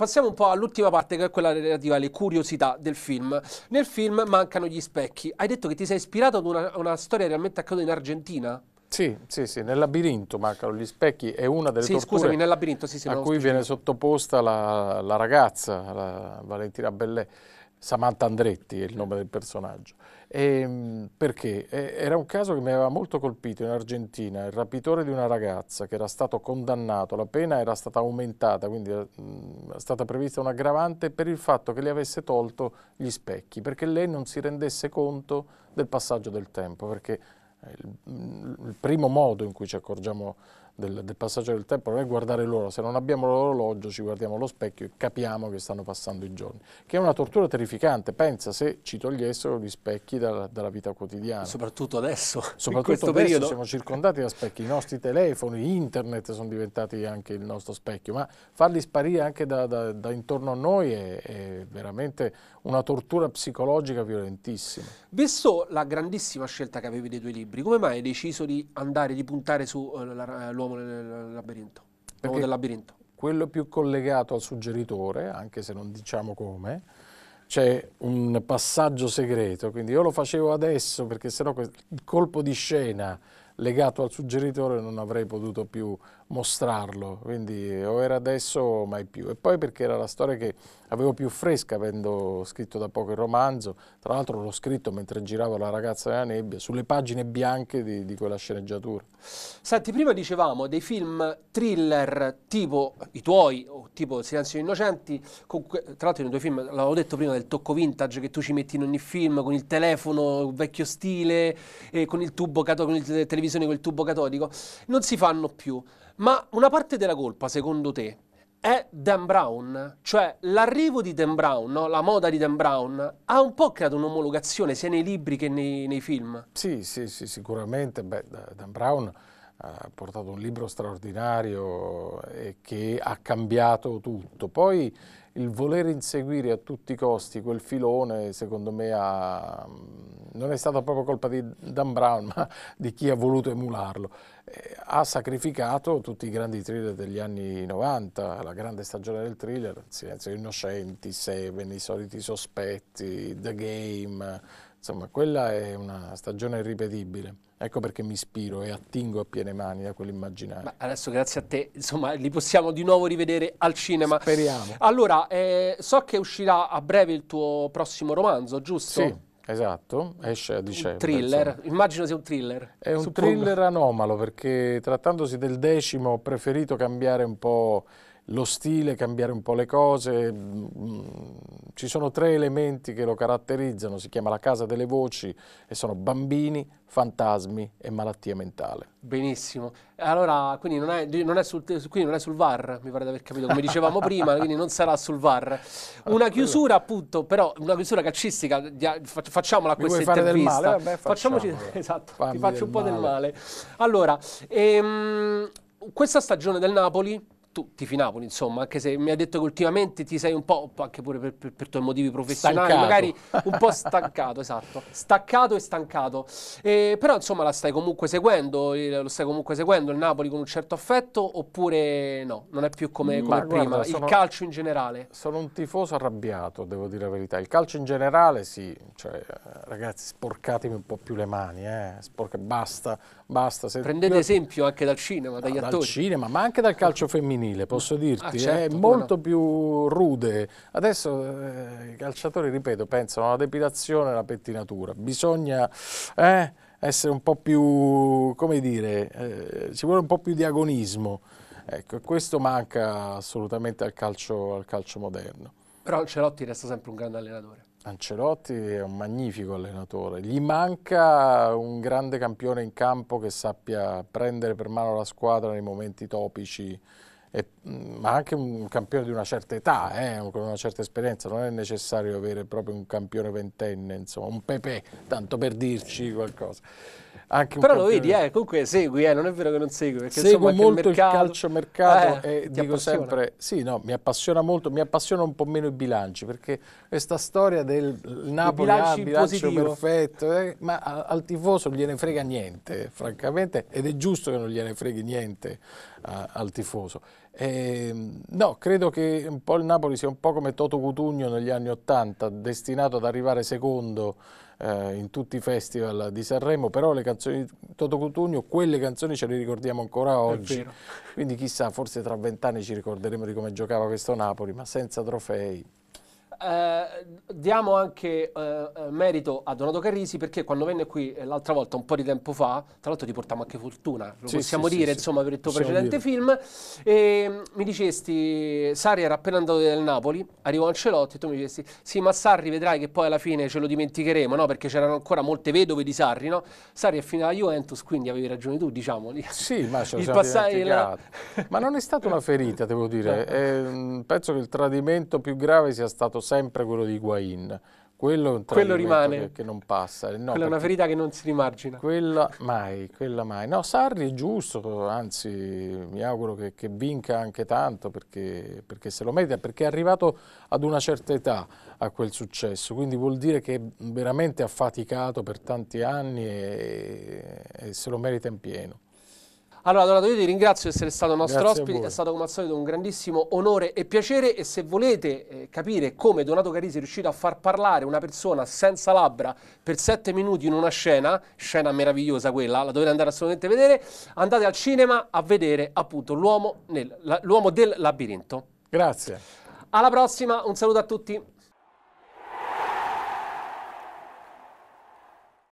Passiamo un po' all'ultima parte che è quella relativa alle curiosità del film. Nel film mancano gli specchi. Hai detto che ti sei ispirato ad una, una storia realmente accaduta in Argentina? Sì, sì, sì, nel labirinto mancano gli specchi, è una delle sì, scusami, nel labirinto, sì, sì, a cui specifico. viene sottoposta la, la ragazza, la Valentina Bellè. Samantha Andretti è il nome del personaggio. Ehm, e, perché? Era un caso che mi aveva molto colpito in Argentina, il rapitore di una ragazza che era stato condannato, la pena era stata aumentata, quindi era mm, stata prevista un aggravante per il fatto che le avesse tolto gli specchi, perché lei non si rendesse conto del passaggio del tempo, perché il, mm, il primo modo in cui ci accorgiamo del, del passaggio del tempo non è guardare loro, se non abbiamo l'orologio ci guardiamo allo specchio e capiamo che stanno passando i giorni, che è una tortura terrificante, pensa se ci togliessero gli specchi dalla, dalla vita quotidiana. Soprattutto adesso, soprattutto adesso periodo. siamo circondati da specchi, i nostri telefoni, internet sono diventati anche il nostro specchio, ma farli sparire anche da, da, da intorno a noi è, è veramente una tortura psicologica violentissima. Visto la grandissima scelta che avevi dei tuoi libri, come mai hai deciso di andare, di puntare sull'uomo eh, l'uomo nel labirinto, l'uomo del labirinto. Quello più collegato al suggeritore, anche se non diciamo come, c'è un passaggio segreto, quindi io lo facevo adesso perché sennò il colpo di scena legato al suggeritore non avrei potuto più mostrarlo, quindi o era adesso o mai più. E poi perché era la storia che avevo più fresca avendo scritto da poco il romanzo, tra l'altro l'ho scritto mentre giravo La ragazza nella nebbia, sulle pagine bianche di, di quella sceneggiatura. Senti, prima dicevamo dei film thriller tipo i tuoi o tipo Silenzio degli Innocenti, con, tra l'altro in tuoi film, l'avevo detto prima, del tocco vintage che tu ci metti in ogni film con il telefono vecchio stile, e con il tubo catodico, con la televisione con il tubo catodico, non si fanno più. Ma una parte della colpa, secondo te, è Dan Brown? Cioè l'arrivo di Dan Brown, no? la moda di Dan Brown, ha un po' creato un'omologazione sia nei libri che nei, nei film? Sì, sì, sì, sicuramente. Beh, Dan Brown ha portato un libro straordinario e eh, che ha cambiato tutto. Poi il voler inseguire a tutti i costi quel filone, secondo me, ha, mm, non è stata proprio colpa di Dan Brown, ma di chi ha voluto emularlo. Eh, ha sacrificato tutti i grandi thriller degli anni 90, la grande stagione del thriller, silenzio innocenti, Seven, i soliti sospetti, The Game Insomma, quella è una stagione irripetibile. Ecco perché mi ispiro e attingo a piene mani da quell'immaginario. adesso grazie a te, insomma, li possiamo di nuovo rivedere al cinema. Speriamo. Allora, eh, so che uscirà a breve il tuo prossimo romanzo, giusto? Sì. Esatto, esce a dicembre. Un thriller, insomma. immagino sia un thriller. È un thriller anomalo perché trattandosi del decimo ho preferito cambiare un po' lo stile, cambiare un po' le cose. Mm, mm, ci sono tre elementi che lo caratterizzano, si chiama la casa delle voci e sono bambini, fantasmi e malattia mentale. Benissimo. Allora, quindi non è, non è, sul, quindi non è sul, VAR, mi pare di aver capito, come dicevamo prima, quindi non sarà sul VAR. Ah, una eh. chiusura appunto, però una chiusura calcistica, facciamola mi questa intervista. Male, vabbè, Facciamoci, esatto, Fammi ti faccio un po' male. del male. Allora, ehm, questa stagione del Napoli tu tifi Napoli, insomma, anche se mi ha detto che ultimamente ti sei un po', anche pure per, per, per tuoi motivi professionali, stancato. magari un po' staccato, esatto, staccato e stancato. E, eh, però insomma la stai comunque seguendo, eh, lo stai comunque seguendo il Napoli con un certo affetto oppure no, non è più come, mm, come guarda, prima, sono, il calcio in generale? Sono un tifoso arrabbiato, devo dire la verità, il calcio in generale sì, cioè eh, ragazzi sporcatemi un po' più le mani, eh. Sporca, basta, basta. Se Prendete più... esempio anche dal cinema, dagli no, attori. Dal cinema, ma anche dal calcio femminile femminile, mm. posso ah, dirti, ah, certo, è molto no. più rude. Adesso eh, i calciatori, ripeto, pensano alla depilazione e alla pettinatura. Bisogna... Eh, essere un po' più, come dire, eh, ci vuole un po' più di agonismo. Ecco, questo manca assolutamente al calcio, al calcio moderno. Però Ancelotti resta sempre un grande allenatore. Ancelotti è un magnifico allenatore, gli manca un grande campione in campo che sappia prendere per mano la squadra nei momenti topici e, ma anche un campione di una certa età, eh, con una certa esperienza, non è necessario avere proprio un campione ventenne, insomma, un Pepe, tanto per dirci qualcosa anche un Però lo vedi, eh, comunque segui, eh, non è vero che non segui. Perché Seguo insomma, molto il, mercato, il calciomercato eh, e dico appassiona. sempre, sì, no, mi appassiona molto, mi appassiona un po' meno i bilanci, perché questa storia del Napoli ha ah, il bilancio positivo. perfetto, eh, ma a, al tifoso gliene frega niente, francamente, ed è giusto che non gliene freghi niente a, al tifoso. Eh, no, credo che un po' il Napoli sia un po' come Toto Cutugno negli anni Ottanta, destinato ad arrivare secondo eh, in tutti i festival di Sanremo, però le canzoni di Toto Cutugno, quelle canzoni ce le ricordiamo ancora oggi, quindi chissà, forse tra vent'anni ci ricorderemo di come giocava questo Napoli, ma senza trofei. Eh, diamo anche eh, eh, merito a Donato Carrisi perché quando venne qui eh, l'altra volta, un po' di tempo fa, tra l'altro ti portiamo anche fortuna, lo sì, possiamo sì, dire sì, insomma per il tuo precedente dire. film, e, mm, mi dicesti Sari era appena andato del Napoli, arrivò Ancelotti e tu mi dicesti sì ma Sarri vedrai che poi alla fine ce lo dimenticheremo no? perché c'erano ancora molte vedove di Sarri, no? Sarri è finita alla Juventus quindi avevi ragione tu diciamo. Sì ma ce lo siamo la... ma non è stata una ferita devo dire, eh, penso che il tradimento più grave sia stato sempre quello di Higuain. Quello, quello rimane. Che, che, non passa. No, quella è una ferita che non si rimargina. Quella mai, quella mai. No, Sarri è giusto, anzi mi auguro che, che vinca anche tanto perché, perché, se lo merita, perché è arrivato ad una certa età a quel successo, quindi vuol dire che veramente ha faticato per tanti anni e, e se lo merita in pieno. Allora, Donato, io ti ringrazio di essere stato nostro Grazie ospite, è stato come al solito un grandissimo onore e piacere e se volete eh, capire come Donato Carisi è riuscito a far parlare una persona senza labbra per sette minuti in una scena, scena meravigliosa quella, la dovete andare assolutamente a vedere, andate al cinema a vedere appunto l'uomo del labirinto. Grazie. Alla prossima, un saluto a tutti.